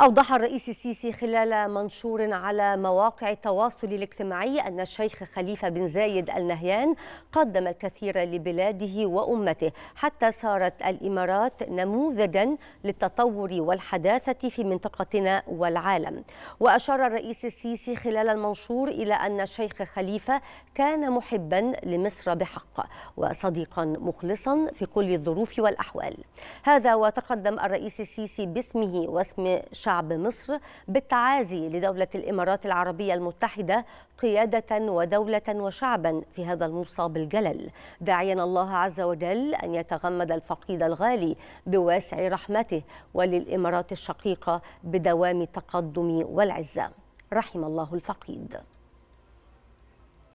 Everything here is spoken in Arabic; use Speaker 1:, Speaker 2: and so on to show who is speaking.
Speaker 1: أوضح الرئيس السيسي خلال منشور على مواقع التواصل الاجتماعي أن الشيخ خليفة بن زايد النهيان قدم الكثير لبلاده وأمته حتى صارت الإمارات نموذجا للتطور والحداثة في منطقتنا والعالم وأشار الرئيس السيسي خلال المنشور إلى أن الشيخ خليفة كان محبا لمصر بحق وصديقا مخلصا في كل الظروف والأحوال هذا وتقدم الرئيس السيسي باسمه واسم شعب مصر بالتعازي لدولة الإمارات العربية المتحدة قيادة ودولة وشعبا في هذا الموصى بالجلل داعيا الله عز وجل أن يتغمد الفقيد الغالي بواسع رحمته وللإمارات الشقيقة بدوام التقدم والعزة رحم الله الفقيد